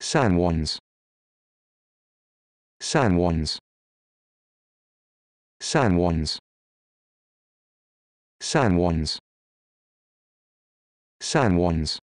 San Juans. San Juans. San Juans. San Juans. San Juans.